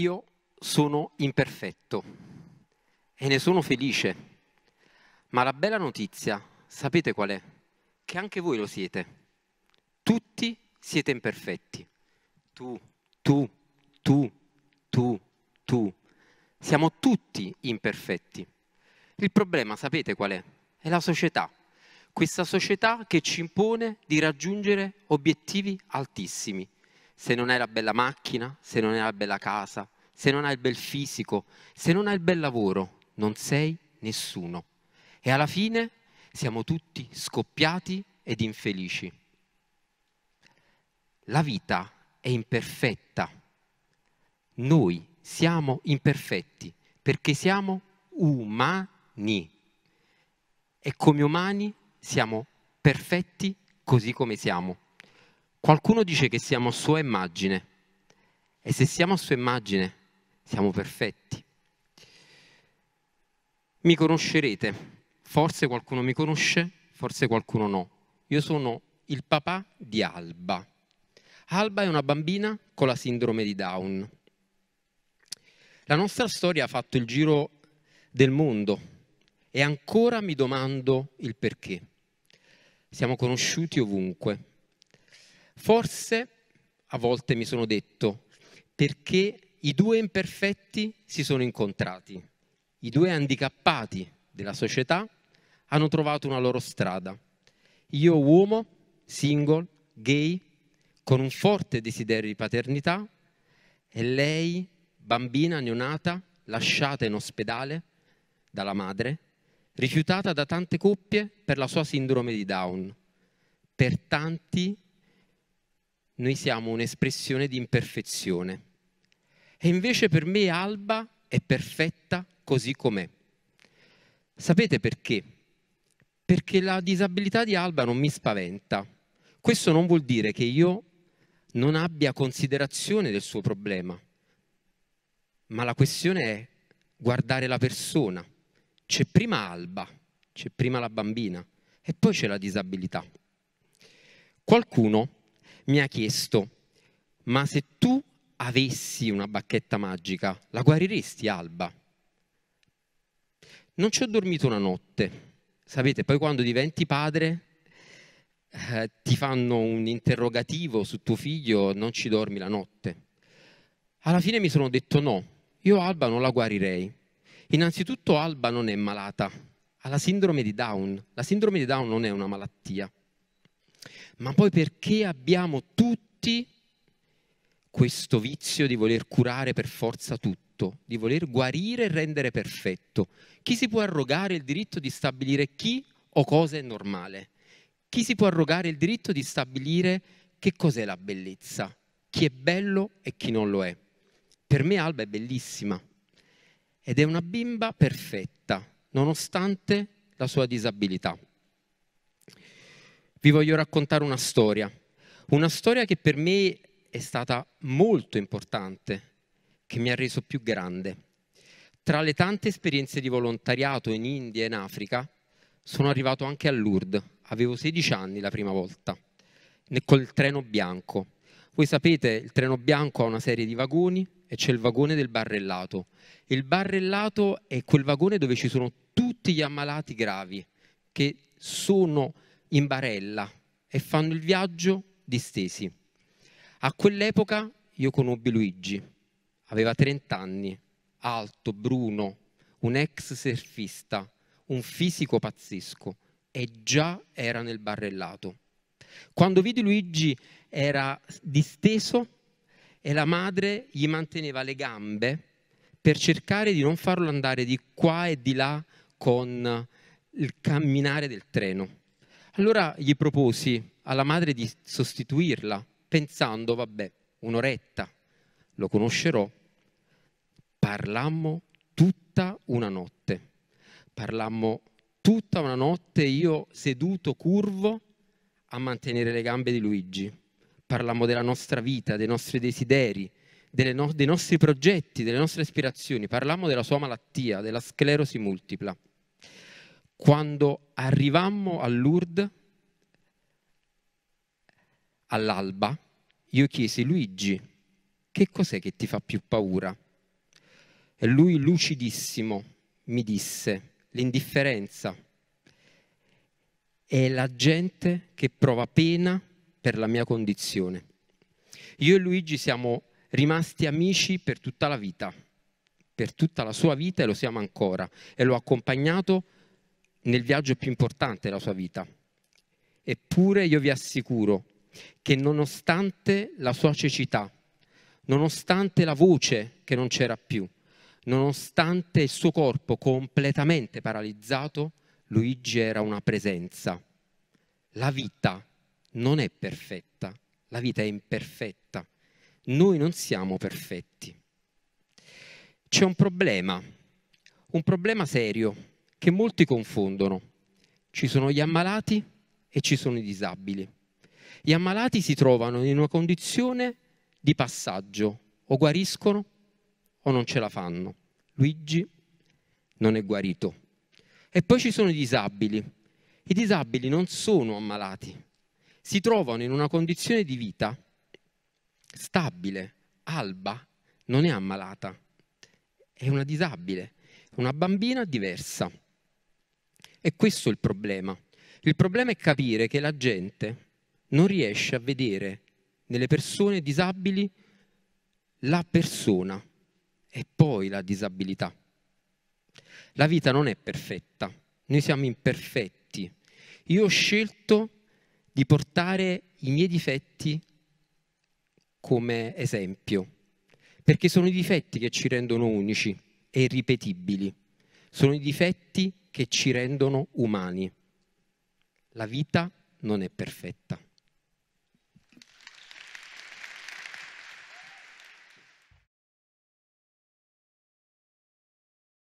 io sono imperfetto e ne sono felice. Ma la bella notizia, sapete qual è? Che anche voi lo siete. Tutti siete imperfetti. Tu, tu, tu, tu, tu. Siamo tutti imperfetti. Il problema, sapete qual è? È la società. Questa società che ci impone di raggiungere obiettivi altissimi, se non hai la bella macchina, se non hai la bella casa, se non hai il bel fisico, se non hai il bel lavoro, non sei nessuno. E alla fine siamo tutti scoppiati ed infelici. La vita è imperfetta. Noi siamo imperfetti perché siamo umani. E come umani siamo perfetti così come siamo. Qualcuno dice che siamo a sua immagine e se siamo a sua immagine siamo perfetti. Mi conoscerete, forse qualcuno mi conosce, forse qualcuno no. Io sono il papà di Alba. Alba è una bambina con la sindrome di Down. La nostra storia ha fatto il giro del mondo e ancora mi domando il perché. Siamo conosciuti ovunque, Forse a volte mi sono detto perché i due imperfetti si sono incontrati, i due handicappati della società hanno trovato una loro strada. Io uomo, single, gay, con un forte desiderio di paternità e lei, bambina neonata, lasciata in ospedale dalla madre, rifiutata da tante coppie per la sua sindrome di Down. Per tanti noi siamo un'espressione di imperfezione. E invece per me Alba è perfetta così com'è. Sapete perché? Perché la disabilità di Alba non mi spaventa. Questo non vuol dire che io non abbia considerazione del suo problema, ma la questione è guardare la persona. C'è prima Alba, c'è prima la bambina e poi c'è la disabilità. Qualcuno mi ha chiesto, ma se tu avessi una bacchetta magica, la guariresti Alba? Non ci ho dormito una notte. Sapete, poi quando diventi padre eh, ti fanno un interrogativo su tuo figlio, non ci dormi la notte. Alla fine mi sono detto no, io Alba non la guarirei. Innanzitutto Alba non è malata, ha la sindrome di Down. La sindrome di Down non è una malattia ma poi perché abbiamo tutti questo vizio di voler curare per forza tutto, di voler guarire e rendere perfetto? Chi si può arrogare il diritto di stabilire chi o cosa è normale? Chi si può arrogare il diritto di stabilire che cos'è la bellezza? Chi è bello e chi non lo è? Per me Alba è bellissima ed è una bimba perfetta, nonostante la sua disabilità vi voglio raccontare una storia, una storia che per me è stata molto importante, che mi ha reso più grande. Tra le tante esperienze di volontariato in India e in Africa, sono arrivato anche a Lourdes, avevo 16 anni la prima volta, col treno bianco. Voi sapete, il treno bianco ha una serie di vagoni e c'è il vagone del barrellato. Il barrellato è quel vagone dove ci sono tutti gli ammalati gravi che sono in barella e fanno il viaggio distesi. A quell'epoca io conobbi Luigi, aveva 30 anni, alto, bruno, un ex surfista, un fisico pazzesco e già era nel barrellato. Quando vidi Luigi era disteso e la madre gli manteneva le gambe per cercare di non farlo andare di qua e di là con il camminare del treno. Allora gli proposi alla madre di sostituirla, pensando, vabbè, un'oretta, lo conoscerò. Parlammo tutta una notte. Parlammo tutta una notte io seduto curvo a mantenere le gambe di Luigi. Parlammo della nostra vita, dei nostri desideri, no- dei nostri progetti, delle nostre aspirazioni. Parlammo della sua malattia, della sclerosi multipla. Quando arrivammo a Lourdes, all'alba, io chiesi Luigi, che cos'è che ti fa più paura? E lui, lucidissimo, mi disse, l'indifferenza. È la gente che prova pena per la mia condizione. Io e Luigi siamo rimasti amici per tutta la vita, per tutta la sua vita e lo siamo ancora. E l'ho accompagnato nel viaggio più importante della sua vita. Eppure io vi assicuro che nonostante la sua cecità, nonostante la voce che non c'era più, nonostante il suo corpo completamente paralizzato, Luigi era una presenza. La vita non è perfetta, la vita è imperfetta. Noi non siamo perfetti. C'è un problema, un problema serio che molti confondono. Ci sono gli ammalati e ci sono i disabili. Gli ammalati si trovano in una condizione di passaggio, o guariscono o non ce la fanno. Luigi non è guarito. E poi ci sono i disabili. I disabili non sono ammalati, si trovano in una condizione di vita stabile. Alba non è ammalata, è una disabile, una bambina diversa. È questo il problema. Il problema è capire che la gente non riesce a vedere nelle persone disabili la persona e poi la disabilità. La vita non è perfetta, noi siamo imperfetti. Io ho scelto di portare i miei difetti come esempio, perché sono i difetti che ci rendono unici e irripetibili. sono i difetti che ci rendono umani. La vita non è perfetta.